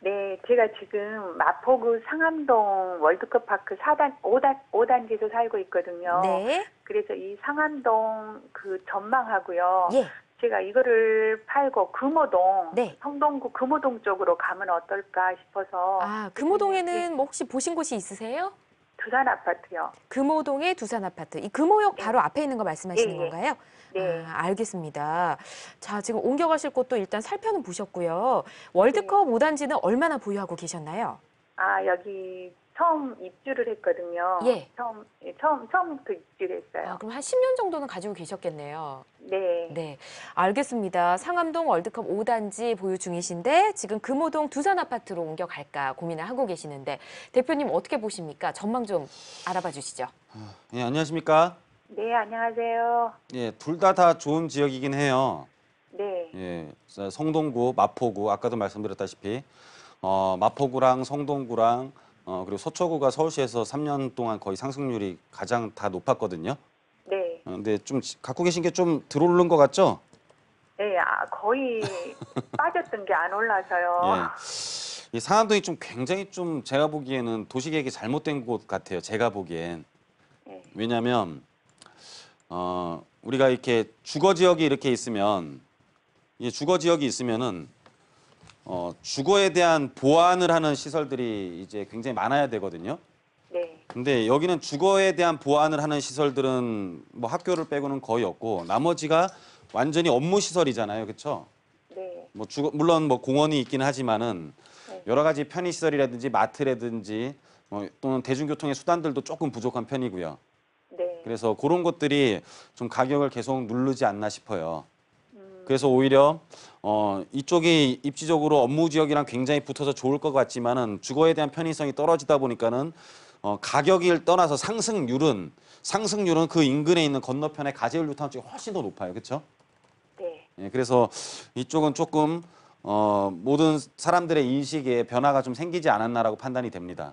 네, 제가 지금 마포구 상암동 월드컵 파크 4단 5단 5단지에서 살고 있거든요. 네. 그래서 이 상암동 그 전망하고요. 예. 제가 이거를 팔고 금호동, 네. 성동구 금호동 쪽으로 가면 어떨까 싶어서. 아, 금호동에는 예. 뭐 혹시 보신 곳이 있으세요? 두산 아파트요. 금호동의 두산 아파트. 이 금호역 네. 바로 앞에 있는 거 말씀하시는 예, 예, 건가요? 네. 아, 알겠습니다. 자, 지금 옮겨가실 곳도 일단 살펴는 보셨고요. 월드컵 5단지는 얼마나 보유하고 계셨나요? 아, 여기 처음 입주를 했거든요. 예. 처음 예, 처음 처음부 그 입주를 했어요. 아, 그럼 한 10년 정도는 가지고 계셨겠네요. 네. 네. 알겠습니다. 상암동 월드컵 5단지 보유 중이신데 지금 금호동 두산 아파트로 옮겨갈까 고민을 하고 계시는데 대표님 어떻게 보십니까? 전망 좀 알아봐 주시죠. 아, 예, 안녕하십니까? 네, 안녕하세요. 예, 둘 다 다 좋은 지역이긴 해요. 네. 예, 성동구, 마포구 아까도 말씀드렸다시피 어, 마포구랑 성동구랑 어, 그리고 서초구가 서울시에서 3년 동안 거의 상승률이 가장 다 높았거든요. 네. 어, 근데 좀 갖고 계신 게 좀 들어오른 것 같죠? 네, 아, 거의 빠졌던 게 안 올라서요. 예. 이 상암동이 좀 굉장히 좀 제가 보기에는 도시 계획이 잘못된 곳 같아요. 제가 보기엔. 네. 왜냐면 어, 우리가 이렇게 주거 지역이 이렇게 있으면 이 주거 지역이 있으면은 어, 주거에 대한 보완을 하는 시설들이 이제 굉장히 많아야 되거든요. 네. 근데 여기는 주거에 대한 보완을 하는 시설들은 뭐 학교를 빼고는 거의 없고 나머지가 완전히 업무 시설이잖아요. 그렇죠? 네. 뭐 주거, 물론 뭐 공원이 있긴 하지만은 네. 여러 가지 편의 시설이라든지 마트라든지 뭐 또는 대중교통의 수단들도 조금 부족한 편이고요. 네. 그래서 그런 것들이 좀 가격을 계속 누르지 않나 싶어요. 그래서 오히려 어, 이쪽이 입지적으로 업무 지역이랑 굉장히 붙어서 좋을 것 같지만은 주거에 대한 편의성이 떨어지다 보니까는 어, 가격을 떠나서 상승률은 상승률은 그 인근에 있는 건너편의 가재율 유타 쪽이 훨씬 더 높아요. 그렇죠? 네. 예, 그래서 이쪽은 조금 어, 모든 사람들의 인식에 변화가 좀 생기지 않았나라고 판단이 됩니다.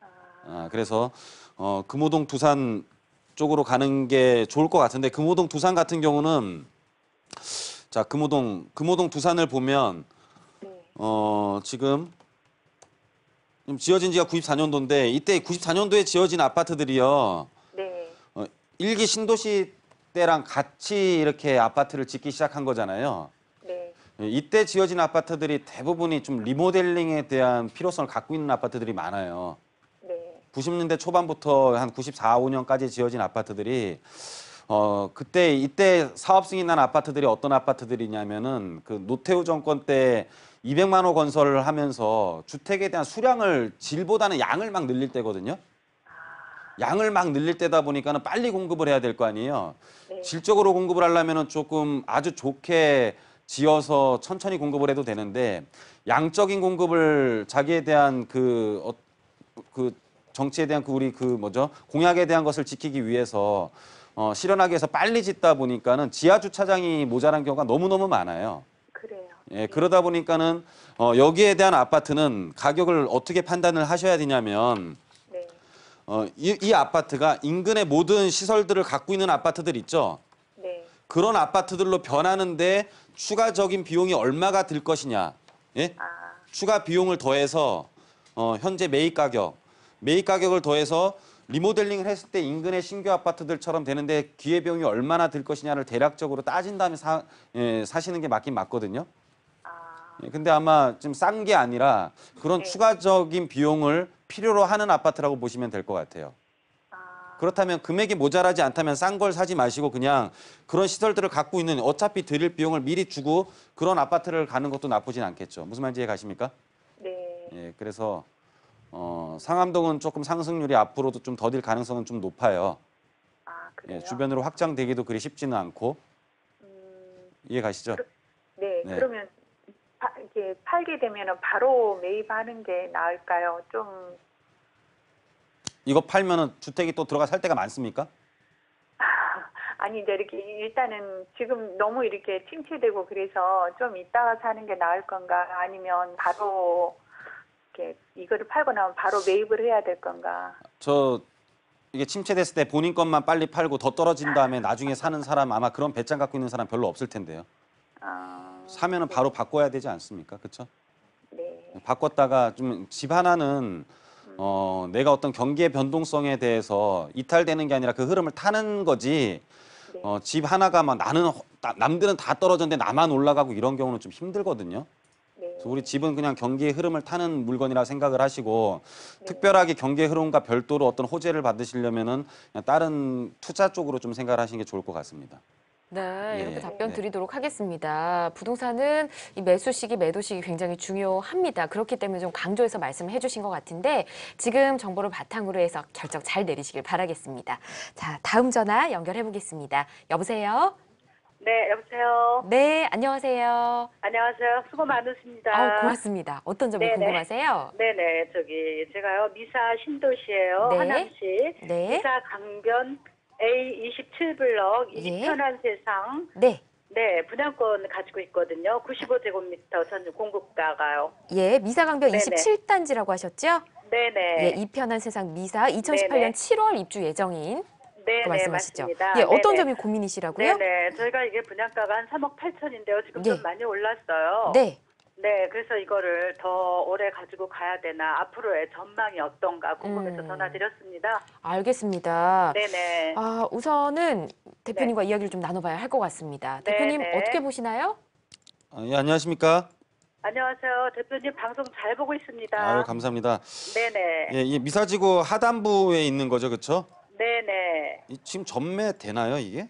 아, 아 그래서 어, 금호동 두산 쪽으로 가는 게 좋을 것 같은데 금호동 두산 같은 경우는 자, 금호동, 금호동 두산을 보면 네. 어, 지금 지어진 지가 94년도인데 이때 94년도에 지어진 아파트들이요. 네. 어, 일기 신도시 때랑 같이 이렇게 아파트를 짓기 시작한 거잖아요. 네. 예, 이때 지어진 아파트들이 대부분이 좀 리모델링에 대한 필요성을 갖고 있는 아파트들이 많아요. 네. 90년대 초반부터 한 94, 5년까지 지어진 아파트들이 어 그때 이때 사업 승인한 아파트들이 어떤 아파트들이냐면은 그 노태우 정권 때 200만 호 건설을 하면서 주택에 대한 수량을 질보다는 양을 막 늘릴 때거든요. 양을 막 늘릴 때다 보니까는 빨리 공급을 해야 될 거 아니에요. 네. 질적으로 공급을 하려면은 조금 아주 좋게 지어서 천천히 공급을 해도 되는데 양적인 공급을 자기에 대한 그그 어, 그 정치에 대한 그 우리 그 뭐죠 공약에 대한 것을 지키기 위해서 어, 실현하기 위해서 빨리 짓다 보니까는 지하 주차장이 모자란 경우가 너무너무 많아요. 그래요. 예, 그러다 보니까는 어, 여기에 대한 아파트는 가격을 어떻게 판단을 하셔야 되냐면 네. 어, 이, 이 아파트가 인근의 모든 시설들을 갖고 있는 아파트들 있죠. 네. 그런 아파트들로 변하는데 추가적인 비용이 얼마가 들 것이냐. 예? 아. 추가 비용을 더해서 어, 현재 매입 가격, 매입 가격을 더해서 리모델링을 했을 때 인근의 신규 아파트들처럼 되는데 기회비용이 얼마나 들 것이냐를 대략적으로 따진 다음에 사, 예, 사시는 게 맞긴 맞거든요. 아... 예, 근데 아마 좀 싼 게 아니라 그런 네. 추가적인 비용을 필요로 하는 아파트라고 보시면 될 것 같아요. 아. 그렇다면 금액이 모자라지 않다면 싼 걸 사지 마시고 그냥 그런 시설들을 갖고 있는 어차피 드릴 비용을 미리 주고 그런 아파트를 가는 것도 나쁘진 않겠죠. 무슨 말인지 이해 가십니까? 네. 예, 그래서 어, 상암동은 조금 상승률이 앞으로도 좀 더딜 가능성은 좀 높아요. 아, 예, 그래요? 예, 주변으로 확장되기도 그리 쉽지는 않고 음, 이해 가시죠? 그, 네, 네. 그러면 파, 이제 팔게 되면 바로 매입하는 게 나을까요? 좀 이거 팔면 주택이 또 들어가 살 때가 많습니까? 아니 이제 이렇게 일단은 지금 너무 이렇게 침체되고 그래서 좀 이따가 사는 게 나을 건가 아니면 바로 이렇게 이거를 팔고 나면 바로 매입을 해야 될 건가? 저 이게 침체됐을 때 본인 것만 빨리 팔고 더 떨어진 다음에 나중에 사는 사람 아마 그런 배짱 갖고 있는 사람 별로 없을 텐데요. 아, 사면은 네. 바로 바꿔야 되지 않습니까? 그렇죠? 네. 바꿨다가 좀 집 하나는 음. 어 내가 어떤 경기의 변동성에 대해서 이탈되는 게 아니라 그 흐름을 타는 거지. 네. 어집 하나가 막 나는 나- 남들은 다 떨어졌는데 나만 올라가고 이런 경우는 좀 힘들거든요. 우리 집은 그냥 경기의 흐름을 타는 물건이라 생각을 하시고 네. 특별하게 경기의 흐름과 별도로 어떤 호재를 받으시려면은 다른 투자 쪽으로 좀 생각을 하시는 게 좋을 것 같습니다. 네, 예, 이렇게 예, 답변 네. 드리도록 하겠습니다. 부동산은 이 매수 시기, 매도 시기 굉장히 중요합니다. 그렇기 때문에 좀 강조해서 말씀해 주신 것 같은데 지금 정보를 바탕으로 해서 결정 잘 내리시길 바라겠습니다. 자, 다음 전화 연결해 보겠습니다. 여보세요? 네, 여보세요. 네, 안녕하세요. 안녕하세요. 수고 많으십니다. 아 고맙습니다. 어떤 점이 네네. 궁금하세요? 네네, 저기 제가요 미사 신도시예요, 네. 하남시 네. 미사 강변 A 27블럭 예. 이편한 세상. 네. 네, 분양권 가지고 있거든요. 95제곱미터 전 공급가가요. 예, 미사강변 27단지라고 하셨죠? 네네. 예, 이편한 세상 미사 2018년 네네. 7월 입주 예정인 네, 그 말씀하시죠. 맞습니다. 예, 네, 어떤 네네. 점이 고민이시라고요? 네, 네, 저희가 이게 분양가가 한 3억 8천인데요. 지금 예. 좀 많이 올랐어요. 네. 네, 그래서 이거를 더 오래 가지고 가야 되나 앞으로의 전망이 어떤가 궁금해서 음. 전화드렸습니다. 알겠습니다. 네네. 아, 우선은 대표님과 네. 이야기를 좀 나눠봐야 할 것 같습니다. 대표님 어떻게 보시나요? 아, 예, 안녕하십니까? 안녕하세요. 대표님 방송 잘 보고 있습니다. 아유, 감사합니다. 네네. 예, 이 미사지구 하단부에 있는 거죠, 그렇죠? 네네. 이- 지금 전매 되나요 이게?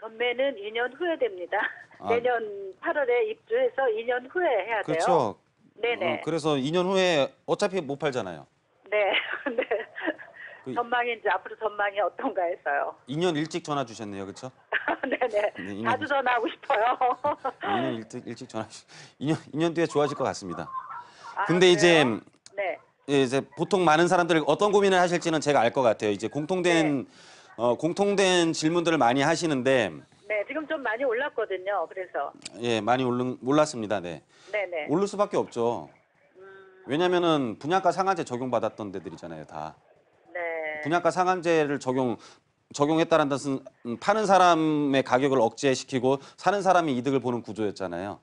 전매는 2년 후에 됩니다. 아. 내년 8월에 입주해서 2년 후에 해야 돼요. 그렇죠. 네네. 어, 그래서 2년 후에 어차피 못 팔잖아요. 네. 네. 그- 전망이 이 앞으로 전망이 어떤가 해서요. 2년 일찍 전화 주셨네요, 그렇죠? 네네. 네, 자주 전화하고 싶어요. 2년 일찍 일찍 전화. 주 2년 2년 뒤에 좋아질 것 같습니다. 아, 근데 이제 요 예, 이제 보통 많은 사람들이 어떤 고민을 하실지는 제가 알 것 같아요. 이제 공통된 네. 어, 공통된 질문들을 많이 하시는데 네, 지금 좀 많이 올랐거든요. 그래서 예, 많이 오른, 올랐습니다. 네. 네, 네. 오를 수밖에 없죠. 음... 왜냐면은 분양가 상한제 적용받았던 데들이잖아요, 다. 네. 분양가 상한제를 적용 적용했다는 뜻은 파는 사람의 가격을 억제시키고 사는 사람이 이득을 보는 구조였잖아요.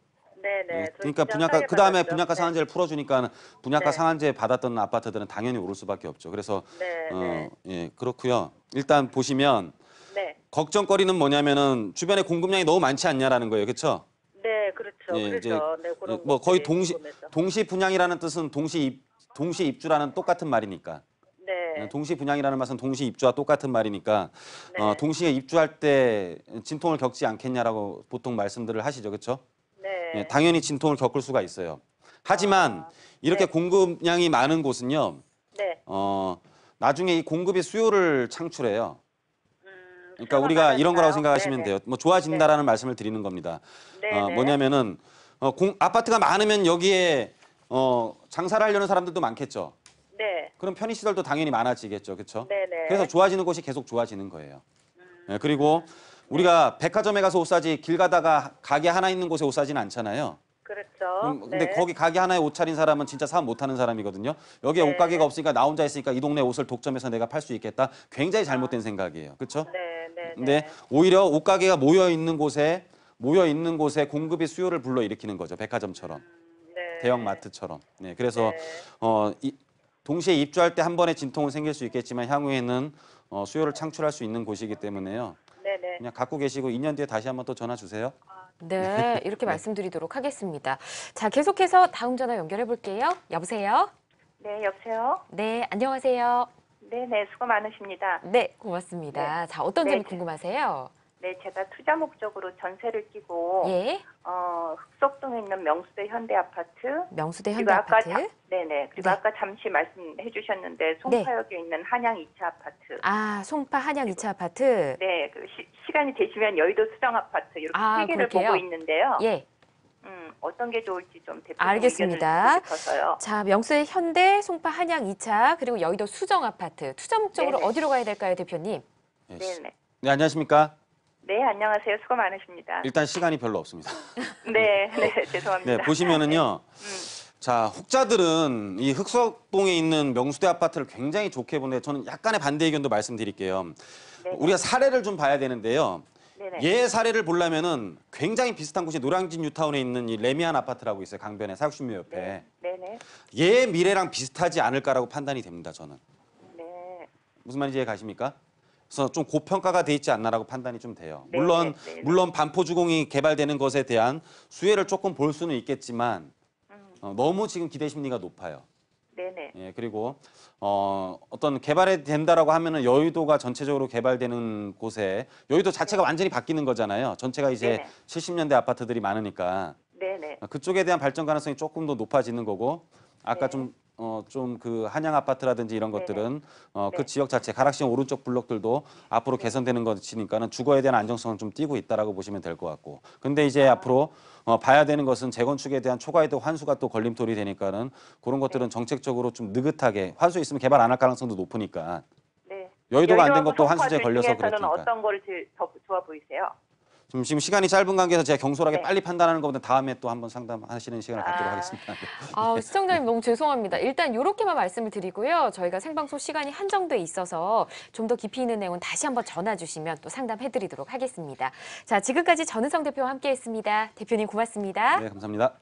그러니까 분양가 그 다음에 분양가 네. 상한제를 풀어주니까 분양가 네. 상한제 받았던 아파트들은 당연히 오를 수밖에 없죠. 그래서 네, 어, 네. 예 그렇고요. 일단 보시면 네. 걱정거리는 뭐냐면은 주변에 공급량이 너무 많지 않냐라는 거예요, 그렇죠? 네, 그렇죠. 예, 그렇죠. 이제 네, 뭐 거의 동시 궁금해서. 동시 분양이라는 뜻은 동시 입, 동시 입주라는 똑같은 말이니까. 네. 예, 동시 분양이라는 말은 동시 입주와 똑같은 말이니까 어, 네. 어, 동시에 입주할 때 진통을 겪지 않겠냐라고 보통 말씀들을 하시죠, 그렇죠? 예, 당연히 진통을 겪을 수가 있어요. 하지만 아, 이렇게 네. 공급량이 많은 곳은요. 네. 어, 나중에 이 공급이 수요를 창출해요. 음, 그러니까 우리가 많을까요? 거라고 생각하시면 네네. 돼요. 네. 뭐 좋아진다라는 네. 말씀을 드리는 겁니다. 어, 뭐냐면은 어, 공, 아파트가 많으면 여기에 어, 장사를 하려는 사람들도 많겠죠. 네. 그럼 편의 시설도 당연히 많아지겠죠, 그렇죠? 네네. 그래서 좋아지는 곳이 계속 좋아지는 거예요. 예, 그리고 음. 우리가 백화점에 가서 옷 사지 길 가다가 가게 하나 있는 곳에 옷사지는 않잖아요. 그렇죠. 음, 근데 네. 거기 가게 하나에 옷 차린 사람은 진짜 사업 못하는 사람이거든요. 여기에 네. 옷가게가 없으니까 나 혼자 있으니까 이 동네 옷을 독점해서 내가 팔 수 있겠다. 굉장히 잘못된 아. 생각이에요. 그렇죠? 네, 네, 네. 근데 오히려 옷가게가 모여 있는 곳에 모여 있는 곳에 공급이 수요를 불러일으키는 거죠. 백화점처럼. 음, 네. 대형 마트처럼. 네. 그래서 네. 어, 이, 동시에 입주할 때 한 번의 진통은 생길 수 있겠지만 향후에는 어, 수요를 창출할 수 있는 곳이기 때문에요. 네. 그냥 갖고 계시고 2년 뒤에 다시 한번 또 전화 주세요. 아, 네, 네. 이렇게 네. 말씀드리도록 하겠습니다. 자, 계속해서 다음 전화 연결해 볼게요. 여보세요? 네, 여보세요? 네, 안녕하세요. 네, 네, 수고 많으십니다. 네, 고맙습니다. 네. 자, 어떤 점이 네. 궁금하세요? 네, 제가 투자 목적으로 전세를 끼고 예. 어, 흑석동에 있는 명수대 현대 아파트 명수대 현대 아까 파트 잠- 네네. 그리고 네. 아까 잠시 말씀해 주셨는데 네. 송파역에 있는 한양 2차 아파트. 아, 송파 한양 2차 아파트. 네, 그 시, 시간이 되시면 여의도 수정 아파트 이렇게 아, 세 개를 그렇게요? 보고 있는데요. 예. 음, 어떤 게 좋을지 좀 대표님 알겠습니다. 을 듣고 싶어서 자, 명수의 현대, 송파 한양 2차, 그리고 여의도 수정 아파트. 투자 목적으로 네네. 어디로 가야 될까요, 대표님? 네, 네네. 네, 안녕하십니까? 네, 안녕하세요. 수고 많으십니다. 일단 시간이 별로 없습니다. 네, 네, 어, 죄송합니다. 네, 보시면은요. 네. 자, 혹자들은 이 흑석동에 있는 명수대 아파트를 굉장히 좋게 보는데 저는 약간의 반대 의견도 말씀드릴게요. 네네. 우리가 사례를 좀 봐야 되는데요. 네, 네. 예 사례를 보려면은 굉장히 비슷한 곳이 노량진 뉴타운에 있는 이 레미안 아파트라고 있어요. 강변의 사육신묘 옆에. 네예 미래랑 비슷하지 않을까라고 판단이 됩니다. 저는. 네. 무슨 말인지 이해 가십니까? 그래서 좀 고평가가 돼 있지 않나라고 판단이 좀 돼요. 네, 물론 네, 네. 물론 반포주공이 개발되는 것에 대한 수혜를 조금 볼 수는 있겠지만 음. 어, 너무 지금 기대 심리가 높아요. 네네. 네. 예, 그리고 어, 어떤 개발이 된다라고 하면은 여의도가 전체적으로 개발되는 곳에 여의도 자체가 네. 완전히 바뀌는 거잖아요. 전체가 이제 네네. 70년대 아파트들이 많으니까 네네. 그쪽에 대한 발전 가능성이 조금 더 높아지는 거고 아까 네. 좀 어, 좀 그 한양 아파트라든지 이런 것들은 어, 그 네. 지역 자체 가락시형 오른쪽 블록들도 앞으로 네. 개선되는 것이니까는 주거에 대한 안정성을 좀 띄고 있다라고 보시면 될 것 같고. 근데 이제 아. 앞으로 어, 봐야 되는 것은 재건축에 대한 초과에도 환수가 또 걸림돌이 되니까는 그런 것들은 네. 정책적으로 좀 느긋하게 환수 있으면 개발 안 할 가능성도 높으니까. 네. 여의도가 안 된 것도 환수제 성 걸려서 그랬으니까. 어떤 걸 제일 더 좋아 보이세요? 좀 음, 지금 시간이 짧은 관계에서 제가 경솔하게 네. 빨리 판단하는 것보다 다음에 또 한번 상담하시는 시간을 갖도록 아. 하겠습니다. 아, 시청자님 너무 죄송합니다. 일단 이렇게만 말씀을 드리고요. 저희가 생방송 시간이 한정돼 있어서 좀 더 깊이 있는 내용은 다시 한번 전화 주시면 또 상담해드리도록 하겠습니다. 자, 지금까지 전은성 대표와 함께했습니다. 대표님 고맙습니다. 네, 감사합니다.